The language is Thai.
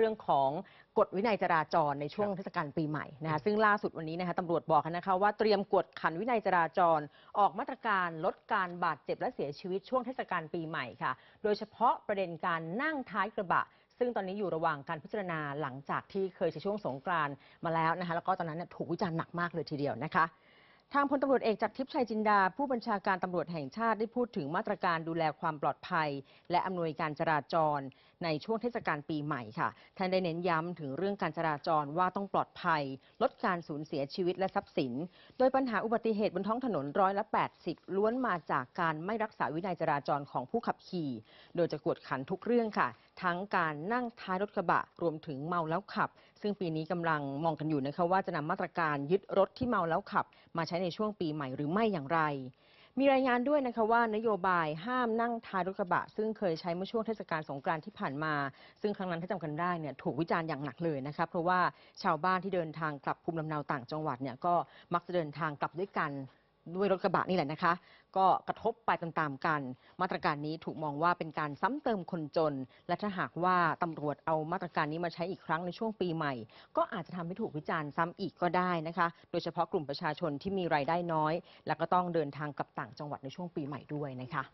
เรื่องของกฎวินัยจราจรในช่วงเทศกาลปีใหม่นะคะซึ่งล่าสุดวันนี้นะคะตำรวจบอกนะคะ ว่าเตรียมกวดขันวินัยจราจร ออกมาตรการลดการบาดเจ็บและเสียชีวิตช่วงเทศกาลปีใหม่ค่ะ โดยเฉพาะประเด็นการนั่งท้ายกระบะ ซึ่งตอนนี้อยู่ระหว่างการพิจารณาหลังจากที่เคยใช้ช่วงสงกรานมาแล้วนะคะแล้วก็ตอนนั้นถูกวิจารณ์หนักมากเลยทีเดียวนะคะทางพลตำรวจเอกจากทิพย์ชัยจินดา ผู้บัญชาการตำรวจแห่งชาติ ได้พูดถึงมาตรการดูแลความปลอดภัย และอำนวยการจราจรในช่วงเทศกาลปีใหม่ค่ะท่านได้เน้นย้ำถึงเรื่องการจราจรว่าต้องปลอดภัย ลดการสูญเสียชีวิตและทรัพย์สิน โดยปัญหาอุบัติเหตุบนท้องถนนร้อยละ80ล้วนมาจากการไม่รักษาวินัยจราจรของผู้ขับขี่ โดยจะกวดขันทุกเรื่องค่ะ ทั้งการนั่งท้ายรถกระบะรวมถึงเมาแล้วขับ ซึ่งปีนี้กำลังมองกันอยู่นะคะว่าจะนำมาตรการยึดรถที่เมาแล้วขับมาใช้ในช่วงปีใหม่หรือไม่อย่างไร มีรายงานด้วยนะคะว่านโยบายห้ามนั่งท้ายรถกระบะ ซึ่งเคยใช้เมื่อช่วงเทศกาลสงกรานต์ที่ผ่านมา ซึ่งครั้งนั้นถ้าจำกันได้เนี่ยถูกวิจารณ์อย่างหนักเลยนะคะเพราะว่าชาวบ้านที่เดินทางกลับภูมิลำเนาต่างจังหวัดเนี่ยก็มักจะเดินทางกลับด้วยกันด้วยรถกระบะนี่แหละนะคะ ก็กระทบไปตามๆกันมาตรการนี้ถูกมองว่าเป็นการซ้ำเติมคนจน และถ้าหากว่าตำรวจเอามาตรการนี้มาใช้อีกครั้งในช่วงปีใหม่ ก็อาจจะทำให้ถูกวิจารณ์ซ้ำอีกก็ได้นะคะ โดยเฉพาะกลุ่มประชาชนที่มีรายได้น้อย และก็ต้องเดินทางกลับต่างจังหวัดในช่วงปีใหม่ด้วยนะคะ